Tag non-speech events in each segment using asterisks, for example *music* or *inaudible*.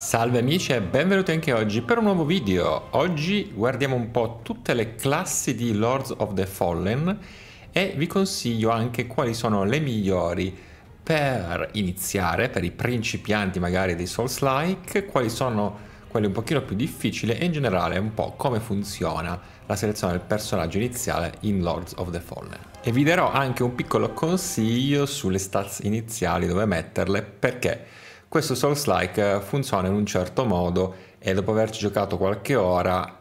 Salve amici e benvenuti anche oggi per un nuovo video. Oggi guardiamo un po' tutte le classi di Lords of the Fallen e vi consiglio anche quali sono le migliori per iniziare, per i principianti magari dei Souls-like, quali sono quelle un pochino più difficili e in generale un po' come funziona la selezione del personaggio iniziale in Lords of the Fallen. E vi darò anche un piccolo consiglio sulle stats iniziali, dove metterle, perché questo Souls-like funziona in un certo modo e dopo averci giocato qualche ora,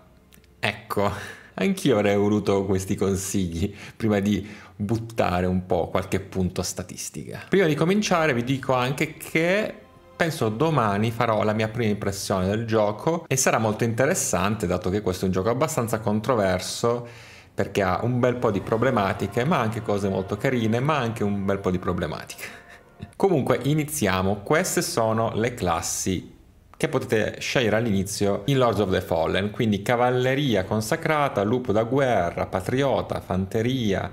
ecco, *laughs* anch'io avrei voluto questi consigli prima di buttare un po' qualche punto statistica. Prima di cominciare vi dico anche che penso domani farò la mia prima impressione del gioco e sarà molto interessante dato che questo è un gioco abbastanza controverso perché ha un bel po' di problematiche ma anche cose molto carine ma anche un bel po' di problematiche. Comunque iniziamo, queste sono le classi che potete scegliere all'inizio in Lords of the Fallen, quindi cavalleria consacrata, lupo da guerra, patriota, fanteria,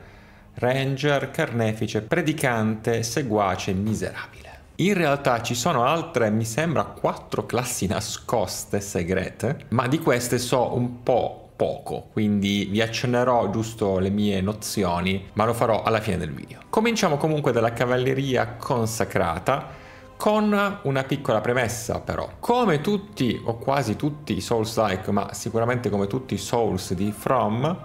ranger, carnefice, predicante, seguace, miserabile. In realtà ci sono altre, mi sembra, quattro classi nascoste, segrete, ma di queste so un po' poco, quindi vi accennerò giusto le mie nozioni, ma lo farò alla fine del video. Cominciamo comunque dalla cavalleria consacrata, con una piccola premessa però. Come tutti o quasi tutti i Souls-like, ma sicuramente come tutti i Souls di From,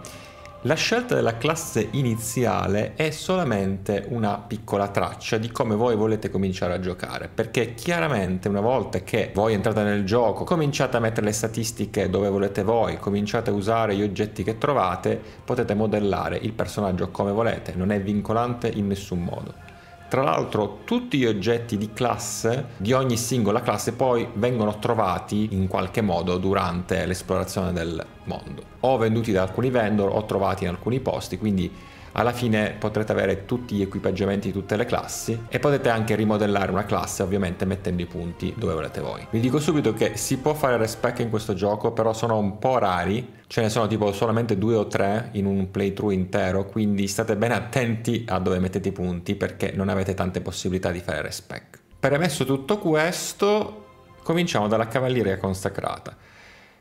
la scelta della classe iniziale è solamente una piccola traccia di come voi volete cominciare a giocare, perché chiaramente una volta che voi entrate nel gioco, cominciate a mettere le statistiche dove volete voi, cominciate a usare gli oggetti che trovate, potete modellare il personaggio come volete, non è vincolante in nessun modo. Tra l'altro tutti gli oggetti di classe, di ogni singola classe, poi vengono trovati in qualche modo durante l'esplorazione del mondo. O venduti da alcuni vendor o trovati in alcuni posti, quindi alla fine potrete avere tutti gli equipaggiamenti di tutte le classi e potete anche rimodellare una classe ovviamente mettendo i punti dove volete voi. Vi dico subito che si può fare respec in questo gioco però sono un po' rari ce ne sono tipo solamente due o tre in un playthrough intero, quindi state bene attenti a dove mettete i punti perché non avete tante possibilità di fare respec. Premesso tutto questo, cominciamo dalla cavalleria consacrata.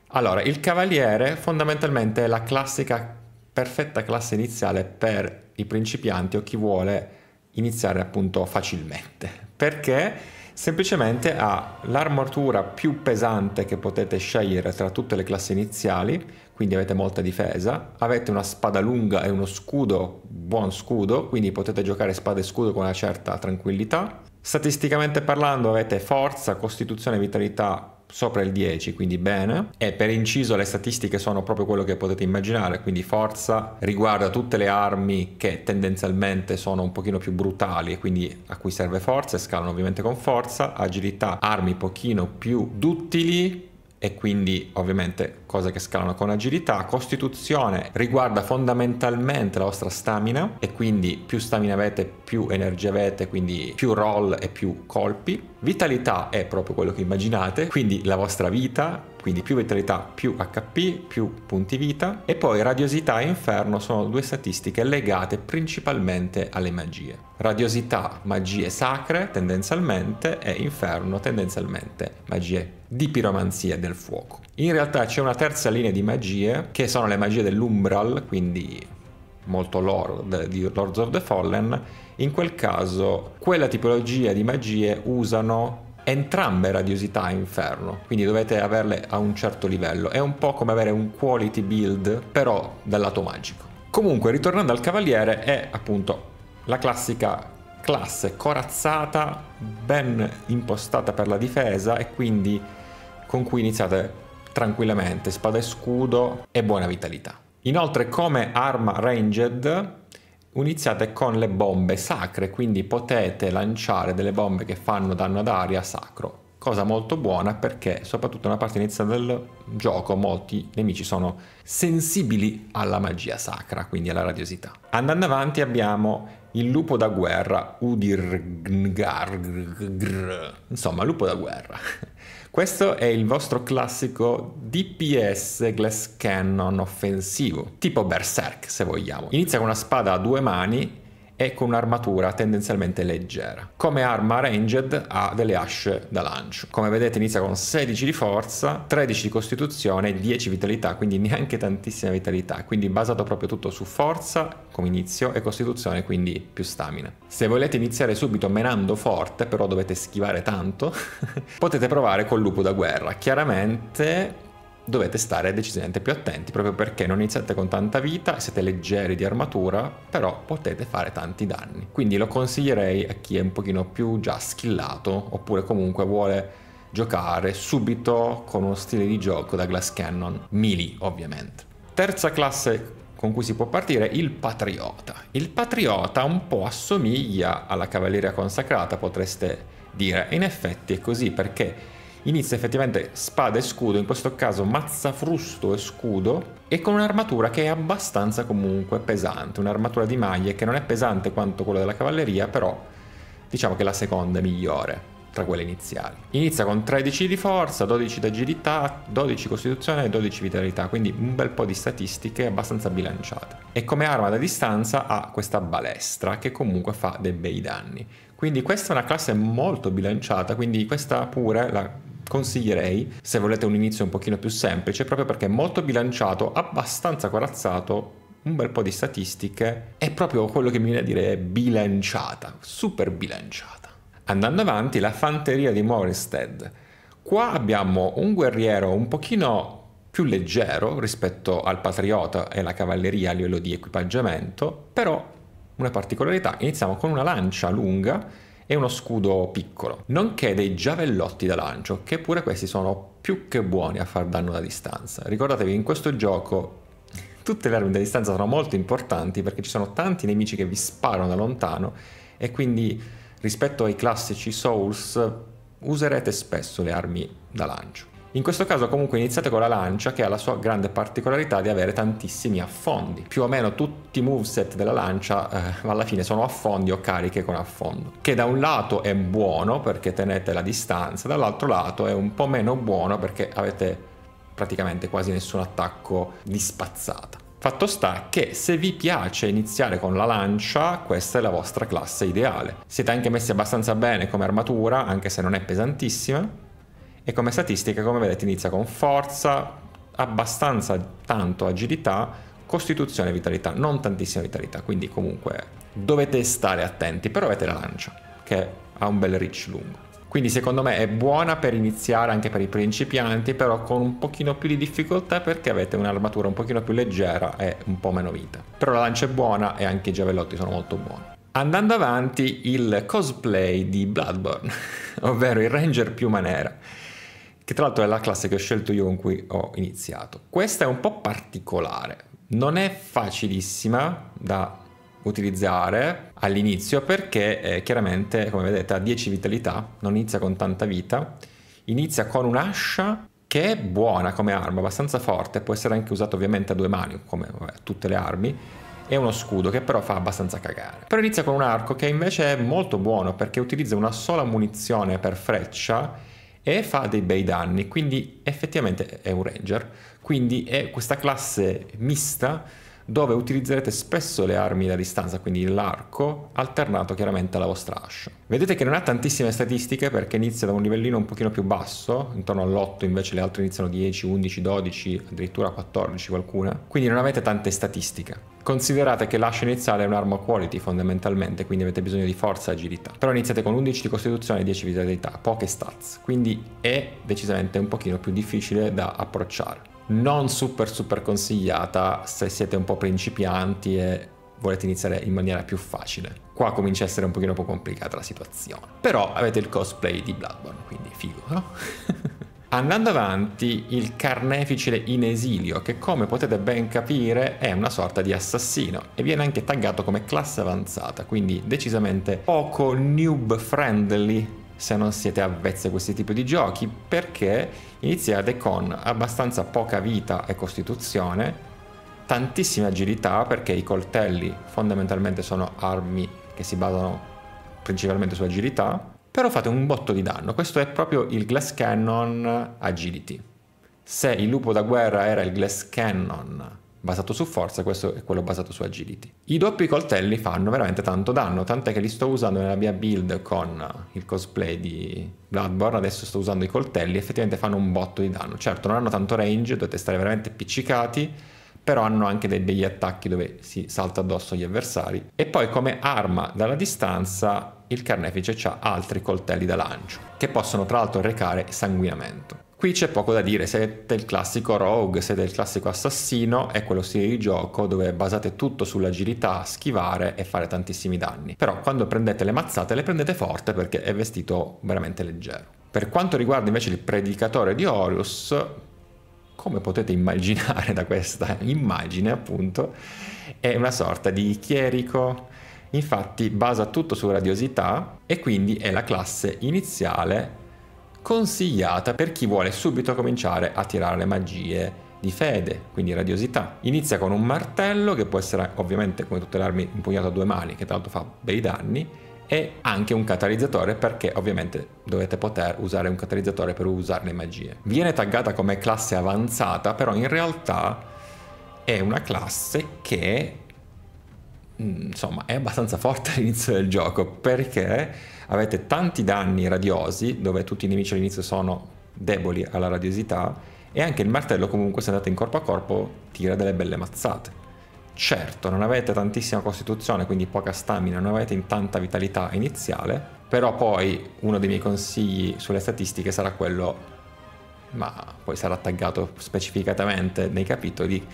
Allora, il cavaliere fondamentalmente è la classica perfetta classe iniziale per i principianti o chi vuole iniziare appunto facilmente, perché semplicemente ha l'armatura più pesante che potete scegliere tra tutte le classi iniziali, quindi avete molta difesa, avete una spada lunga e uno scudo, buon scudo, quindi potete giocare spada e scudo con una certa tranquillità. Statisticamente parlando avete forza, costituzione e vitalità sopra il 10, quindi bene. E per inciso le statistiche sono proprio quello che potete immaginare, quindi forza riguarda tutte le armi che tendenzialmente sono un pochino più brutali e quindi a cui serve forza e scalano ovviamente con forza, agilità, armi pochino più duttili e quindi ovviamente cose che scalano con agilità. Costituzione riguarda fondamentalmente la vostra stamina e quindi più stamina avete più energia avete, quindi più roll e più colpi Vitalità è proprio quello che immaginate, quindi la vostra vita, quindi più vitalità più HP, più punti vita, e poi radiosità e inferno sono due statistiche legate principalmente alle magie. Radiosità, magie sacre tendenzialmente e inferno tendenzialmente magie di piromanzia e del fuoco. In realtà c'è una terza linea di magie che sono le magie dell'umbral, quindi molto lord di Lords of the Fallen, in quel caso quella tipologia di magie usano entrambe radiosità e inferno, quindi dovete averle a un certo livello. È un po' come avere un quality build, però dal lato magico. Comunque, ritornando al cavaliere, è appunto la classica classe corazzata, ben impostata per la difesa e quindi con cui iniziate tranquillamente, spada e scudo e buona vitalità. Inoltre come arma ranged iniziate con le bombe sacre, quindi potete lanciare delle bombe che fanno danno ad aria sacro, cosa molto buona perché soprattutto nella parte iniziale del gioco molti nemici sono sensibili alla magia sacra, quindi alla radiosità. Andando avanti abbiamo il lupo da guerra, Udirgngar, insomma lupo da guerra. Questo è il vostro classico DPS Glass Cannon offensivo, tipo Berserk se vogliamo. Inizia con una spada a due mani e con un'armatura tendenzialmente leggera. Come arma ranged ha delle asce da lancio. Come vedete inizia con 16 di forza, 13 di costituzione e 10 vitalità, quindi neanche tantissima vitalità, quindi basato proprio tutto su forza come inizio e costituzione, quindi più stamina. Se volete iniziare subito menando forte, però dovete schivare tanto, *laughs* potete provare col lupo da guerra. Chiaramente dovete stare decisamente più attenti proprio perché non iniziate con tanta vita, siete leggeri di armatura, però potete fare tanti danni. Quindi lo consiglierei a chi è un pochino più già skillato oppure comunque vuole giocare subito con uno stile di gioco da Glass Cannon, melee ovviamente. Terza classe con cui si può partire, il patriota. Il patriota un po' assomiglia alla cavalleria consacrata, potreste dire, e in effetti è così perché inizia effettivamente spada e scudo, in questo caso mazza, frusto e scudo, e con un'armatura che è abbastanza comunque pesante, un'armatura di maglie che non è pesante quanto quella della cavalleria, però diciamo che è la seconda migliore tra quelle iniziali. Inizia con 13 di forza, 12 di agilità, 12 costituzione e 12 vitalità, quindi un bel po' di statistiche abbastanza bilanciate. E come arma da distanza ha questa balestra che comunque fa dei bei danni. Quindi questa è una classe molto bilanciata, quindi questa pure, la consiglierei se volete un inizio un pochino più semplice proprio perché è molto bilanciato, abbastanza corazzato, un bel po' di statistiche, è proprio quello che mi viene a dire bilanciata, super bilanciata. Andando avanti, la fanteria di Morinstead Qua abbiamo un guerriero un pochino più leggero rispetto al patriota e alla cavalleria a livello di equipaggiamento, però una particolarità, iniziamo con una lancia lunga e uno scudo piccolo, nonché dei giavellotti da lancio, che pure questi sono più che buoni a far danno da distanza. Ricordatevi, in questo gioco tutte le armi da distanza sono molto importanti perché ci sono tanti nemici che vi sparano da lontano e quindi rispetto ai classici Souls userete spesso le armi da lancio. In questo caso comunque iniziate con la lancia che ha la sua grande particolarità di avere tantissimi affondi. Più o meno tutti i moveset della lancia eh, alla fine sono affondi o cariche con affondo. Che da un lato è buono perché tenete la distanza, dall'altro lato è un po' meno buono perché avete praticamente quasi nessun attacco di spazzata. Fatto sta che se vi piace iniziare con la lancia, questa è la vostra classe ideale. Siete anche messi abbastanza bene come armatura, anche se non è pesantissima, e come statistica, come vedete, inizia con forza, abbastanza tanto agilità, costituzione e vitalità, non tantissima vitalità, quindi comunque dovete stare attenti, però avete la lancia, che ha un bel reach lungo. Quindi secondo me è buona per iniziare anche per i principianti, però con un pochino più di difficoltà perché avete un'armatura un pochino più leggera e un po' meno vita. Però la lancia è buona e anche i giavellotti sono molto buoni. Andando avanti, il cosplay di Bloodborne, *laughs* ovvero il ranger più manera che tra l'altro è la classe che ho scelto io con cui ho iniziato. Questa è un po' particolare, non è facilissima da utilizzare all'inizio perché eh, chiaramente come vedete ha 10 vitalità, non inizia con tanta vita, inizia con un'ascia che è buona come arma, abbastanza forte, può essere anche usato ovviamente a due mani come vabbè, tutte le armi, e uno scudo che però fa abbastanza cagare. Però inizia con un arco che invece è molto buono perché utilizza una sola munizione per freccia e fa dei bei danni, quindi effettivamente è un ranger. Quindi è questa classe mista dove utilizzerete spesso le armi da distanza, quindi l'arco, alternato chiaramente alla vostra ascia. Vedete che non ha tantissime statistiche perché inizia da un livellino un pochino più basso, intorno all'8 invece le altre iniziano 10, 11, 12, addirittura 14 qualcuna, quindi non avete tante statistiche. Considerate che l'ascia iniziale è un'arma quality fondamentalmente, quindi avete bisogno di forza e agilità. Però iniziate con 11 di costituzione e 10 di vitalità, poche stats, quindi è decisamente un pochino più difficile da approcciare non super super consigliata se siete un po' principianti e volete iniziare in maniera più facile. Qua comincia a essere un pochino più complicata la situazione. Però avete il cosplay di Bloodborne, quindi figo, no? *laughs* Andando avanti, il carnefice in esilio, che come potete ben capire è una sorta di assassino e viene anche taggato come classe avanzata, quindi decisamente poco noob friendly se non siete avvezzi a questi tipi di giochi, perché iniziate con abbastanza poca vita e costituzione, tantissima agilità perché i coltelli fondamentalmente sono armi che si basano principalmente su agilità, però fate un botto di danno, questo è proprio il Glass Cannon Agility. Se il lupo da guerra era il Glass Cannon basato su forza, questo è quello basato su agility. I doppi coltelli fanno veramente tanto danno, tant'è che li sto usando nella mia build con il cosplay di Bloodborne, adesso sto usando i coltelli, effettivamente fanno un botto di danno. Certo, non hanno tanto range, dovete stare veramente appiccicati, però hanno anche dei degli attacchi dove si salta addosso agli avversari. E poi come arma dalla distanza il carnefice ha altri coltelli da lancio, che possono tra l'altro recare sanguinamento. Qui c'è poco da dire, siete il classico rogue, siete il classico assassino, è quello stile di gioco dove basate tutto sull'agilità, schivare e fare tantissimi danni. Però quando prendete le mazzate le prendete forte perché è vestito veramente leggero. Per quanto riguarda invece il predicatore di Horus, come potete immaginare da questa immagine appunto, è una sorta di chierico, infatti basa tutto su radiosità e quindi è la classe iniziale consigliata per chi vuole subito cominciare a tirare le magie di fede, quindi radiosità. Inizia con un martello che può essere ovviamente come tutte le armi impugnato a due mani, che tra l'altro fa bei danni, e anche un catalizzatore perché ovviamente dovete poter usare un catalizzatore per usare le magie. Viene taggata come classe avanzata, però in realtà è una classe che mm, insomma è abbastanza forte *laughs* all'inizio del gioco perché avete tanti danni radiosi, dove tutti i nemici all'inizio sono deboli alla radiosità, e anche il martello comunque se andate in corpo a corpo tira delle belle mazzate. Certo, non avete tantissima costituzione, quindi poca stamina, non avete tanta vitalità iniziale, però poi uno dei miei consigli sulle statistiche sarà quello, ma poi sarà taggato specificatamente nei capitoli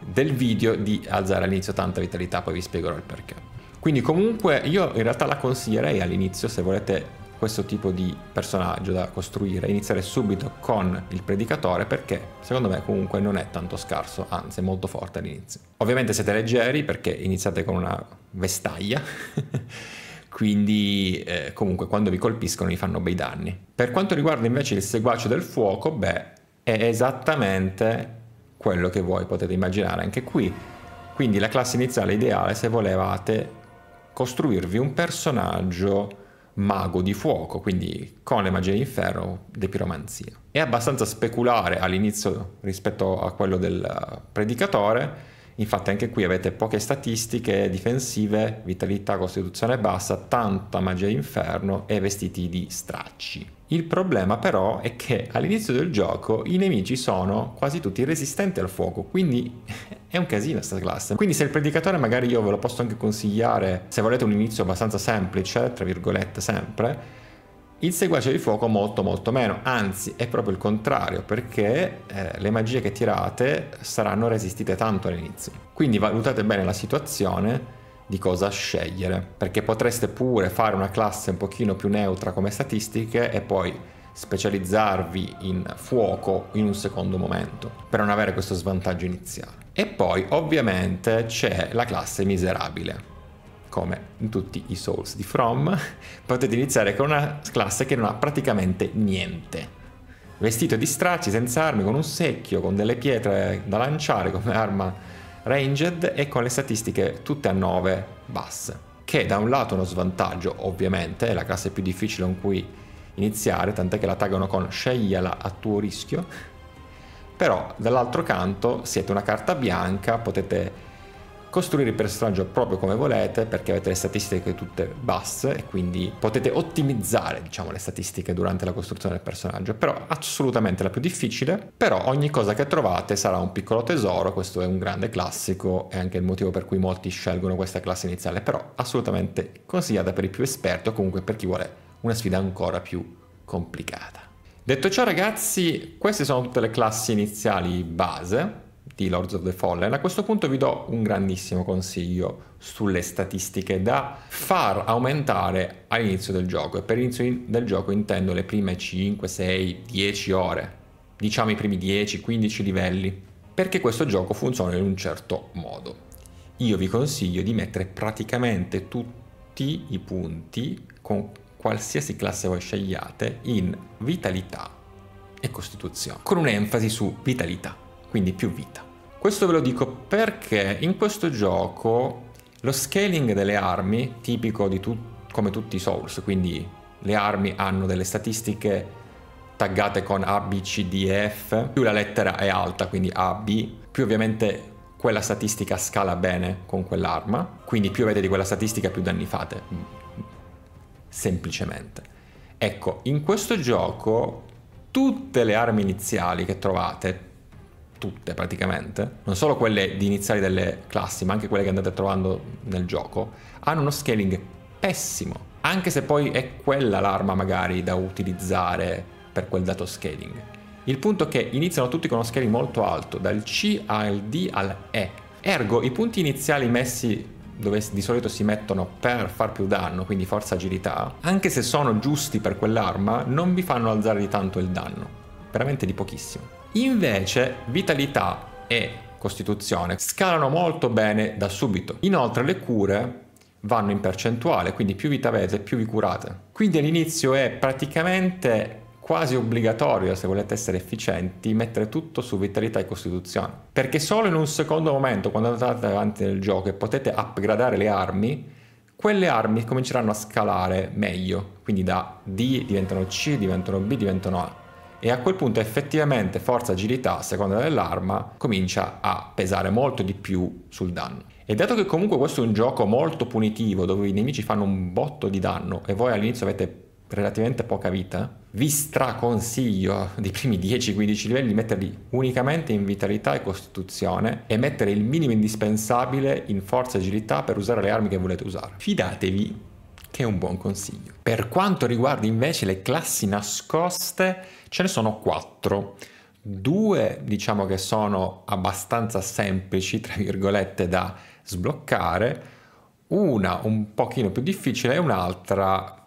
del video, di alzare all'inizio tanta vitalità, poi vi spiegherò il perché. Quindi comunque io in realtà la consiglierei all'inizio se volete questo tipo di personaggio da costruire, iniziare subito con il predicatore perché secondo me comunque non è tanto scarso, anzi è molto forte all'inizio. Ovviamente siete leggeri perché iniziate con una vestaglia, *laughs* quindi eh, comunque quando vi colpiscono vi fanno bei danni. Per quanto riguarda invece il seguace del fuoco, beh, è esattamente quello che voi potete immaginare anche qui. Quindi la classe iniziale ideale se volevate costruirvi un personaggio mago di fuoco, quindi con le magie di ferro del piromanzino. È abbastanza speculare all'inizio rispetto a quello del predicatore, infatti anche qui avete poche statistiche difensive, vitalità, costituzione bassa, tanta magia di inferno e vestiti di stracci. Il problema però è che all'inizio del gioco i nemici sono quasi tutti resistenti al fuoco, quindi *laughs* È un casino questa classe. Quindi se il predicatore magari io ve lo posso anche consigliare, se volete un inizio abbastanza semplice, tra virgolette sempre, il seguace di fuoco molto molto meno, anzi è proprio il contrario perché eh, le magie che tirate saranno resistite tanto all'inizio. Quindi valutate bene la situazione di cosa scegliere, perché potreste pure fare una classe un pochino più neutra come statistiche e poi specializzarvi in fuoco in un secondo momento, per non avere questo svantaggio iniziale. E poi ovviamente c'è la classe miserabile. Come in tutti i Souls di From, *laughs* potete iniziare con una classe che non ha praticamente niente. Vestito di stracci, senza armi, con un secchio, con delle pietre da lanciare come arma ranged e con le statistiche tutte a 9 basse. Che da un lato è uno svantaggio, ovviamente, è la classe più difficile con cui iniziare, tant'è che la taggano con scegliela a tuo rischio, però dall'altro canto siete una carta bianca, potete costruire il personaggio proprio come volete perché avete le statistiche tutte basse e quindi potete ottimizzare diciamo le statistiche durante la costruzione del personaggio però assolutamente la più difficile però ogni cosa che trovate sarà un piccolo tesoro questo è un grande classico e anche il motivo per cui molti scelgono questa classe iniziale però assolutamente consigliata per i più esperti o comunque per chi vuole una sfida ancora più complicata. Detto ciò ragazzi, queste sono tutte le classi iniziali base di Lords of the Fallen. A questo punto vi do un grandissimo consiglio sulle statistiche da far aumentare all'inizio del gioco. E per inizio del gioco intendo le prime 5, 6, 10 ore. Diciamo i primi 10, 15 livelli. Perché questo gioco funziona in un certo modo. Io vi consiglio di mettere praticamente tutti i punti con qualsiasi classe voi scegliate in vitalità e costituzione, con un'enfasi su vitalità, quindi più vita. Questo ve lo dico perché in questo gioco lo scaling delle armi, tipico di tu- come tutti i Souls, quindi le armi hanno delle statistiche taggate con A, B, C, D, e F, più la lettera è alta, quindi A, B, più ovviamente quella statistica scala bene con quell'arma, quindi più avete di quella statistica più danni fate, semplicemente. Ecco, in questo gioco tutte le armi iniziali che trovate, tutte praticamente, non solo quelle di iniziali delle classi, ma anche quelle che andate trovando nel gioco, hanno uno scaling pessimo, anche se poi è quella l'arma magari da utilizzare per quel dato scaling. Il punto è che iniziano tutti con uno scaling molto alto, dal C al D al E. Ergo, i punti iniziali messi dove di solito si mettono per far più danno, quindi forza agilità, anche se sono giusti per quell'arma, non vi fanno alzare di tanto il danno, veramente di pochissimo. Invece vitalità e costituzione scalano molto bene da subito. Inoltre le cure vanno in percentuale, quindi più vita avete, più vi curate. Quindi all'inizio è praticamente quasi obbligatorio, se volete essere efficienti, mettere tutto su vitalità e costituzione. Perché solo in un secondo momento, quando andate avanti nel gioco e potete upgradare le armi, quelle armi cominceranno a scalare meglio. Quindi da D diventano C, diventano B, diventano A. E a quel punto effettivamente forza agilità, a seconda dell'arma, comincia a pesare molto di più sul danno. E dato che comunque questo è un gioco molto punitivo, dove i nemici fanno un botto di danno e voi all'inizio avete relativamente poca vita, vi straconsiglio dei primi 10-15 livelli di metterli unicamente in vitalità e costituzione e mettere il minimo indispensabile in forza e agilità per usare le armi che volete usare. Fidatevi che è un buon consiglio. Per quanto riguarda invece le classi nascoste, ce ne sono quattro. Due diciamo che sono abbastanza semplici, tra virgolette, da sbloccare, una un pochino più difficile e un'altra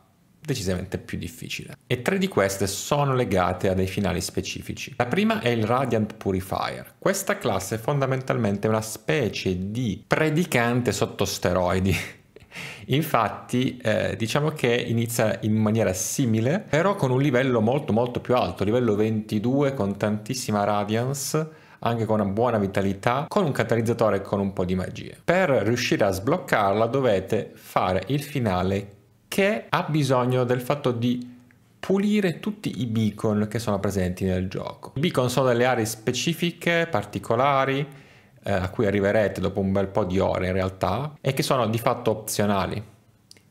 decisamente più difficile. E tre di queste sono legate a dei finali specifici. La prima è il Radiant Purifier. Questa classe è fondamentalmente una specie di predicante sotto steroidi. *laughs* Infatti eh, diciamo che inizia in maniera simile, però con un livello molto molto più alto, livello 22 con tantissima radiance anche con una buona vitalità, con un catalizzatore e con un po' di magia. Per riuscire a sbloccarla dovete fare il finale che ha bisogno del fatto di pulire tutti i beacon che sono presenti nel gioco. I beacon sono delle aree specifiche, particolari, eh, a cui arriverete dopo un bel po' di ore in realtà, e che sono di fatto opzionali.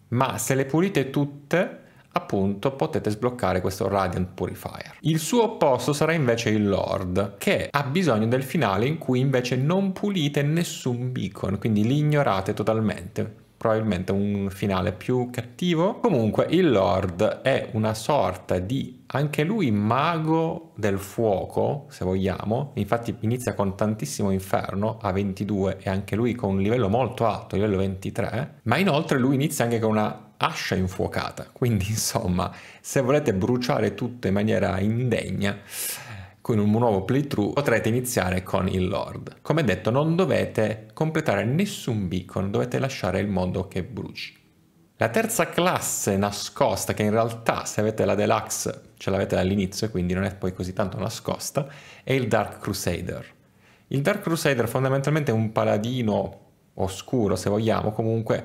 Ma se le pulite tutte, appunto potete sbloccare questo Radiant Purifier. Il suo opposto sarà invece il Lord, che ha bisogno del finale in cui invece non pulite nessun beacon, quindi li ignorate totalmente probabilmente un finale più cattivo. Comunque il Lord è una sorta di, anche lui, mago del fuoco, se vogliamo. Infatti inizia con tantissimo inferno, a 22, e anche lui con un livello molto alto, livello 23. Ma inoltre lui inizia anche con una ascia infuocata. Quindi insomma, se volete bruciare tutto in maniera indegna con un nuovo playthrough potrete iniziare con il Lord. Come detto non dovete completare nessun beacon, dovete lasciare il mondo che bruci. La terza classe nascosta, che in realtà se avete la Deluxe ce l'avete dall'inizio, quindi non è poi così tanto nascosta, è il Dark Crusader. Il Dark Crusader fondamentalmente è un paladino oscuro, se vogliamo, comunque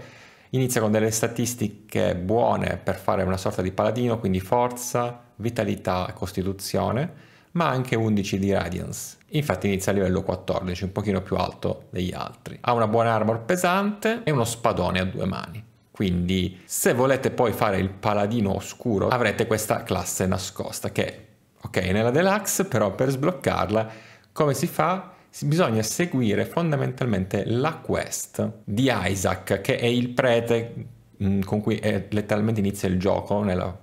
inizia con delle statistiche buone per fare una sorta di paladino, quindi forza, vitalità, costituzione, ma anche 11 di Radiance. Infatti inizia a livello 14, un pochino più alto degli altri. Ha una buona armor pesante e uno spadone a due mani. Quindi se volete poi fare il paladino oscuro avrete questa classe nascosta che, ok, nella deluxe, però per sbloccarla come si fa? bisogna seguire fondamentalmente la quest di Isaac, che è il prete mm, con cui letteralmente inizia il gioco nella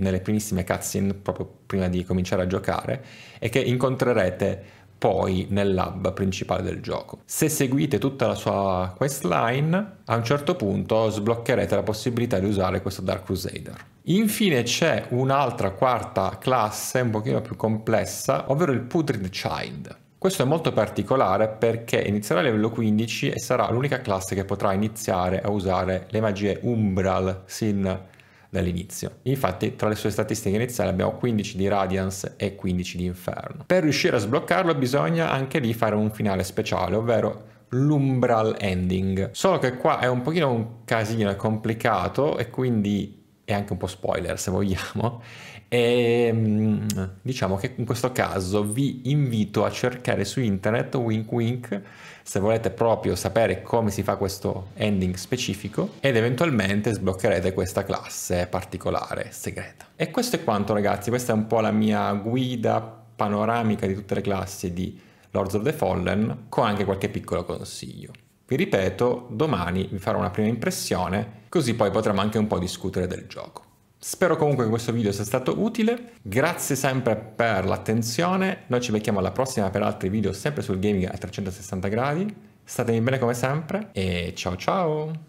nelle primissime cutscene, proprio prima di cominciare a giocare, e che incontrerete poi nell'hub principale del gioco. Se seguite tutta la sua questline, a un certo punto sbloccherete la possibilità di usare questo Dark Crusader. Infine c'è un'altra quarta classe un pochino più complessa, ovvero il Putrid Child. Questo è molto particolare perché inizierà a livello 15 e sarà l'unica classe che potrà iniziare a usare le magie Umbral sin dall'inizio. Infatti tra le sue statistiche iniziali abbiamo 15 di Radiance e 15 di Inferno. Per riuscire a sbloccarlo bisogna anche lì fare un finale speciale, ovvero l'umbral ending. Solo che qua è un pochino un casino, è complicato e quindi è anche un po' spoiler se vogliamo e ehm, diciamo che in questo caso vi invito a cercare su internet Wink Wink se volete proprio sapere come si fa questo ending specifico ed eventualmente sbloccherete questa classe particolare segreta. E questo è quanto ragazzi, questa è un po' la mia guida panoramica di tutte le classi di Lords of the Fallen con anche qualche piccolo consiglio. Vi ripeto, domani vi farò una prima impressione, così poi potremo anche un po' discutere del gioco. Spero comunque che questo video sia stato utile, grazie sempre per l'attenzione, noi ci becchiamo alla prossima per altri video sempre sul gaming a 360 gradi, statemi bene come sempre e ciao ciao!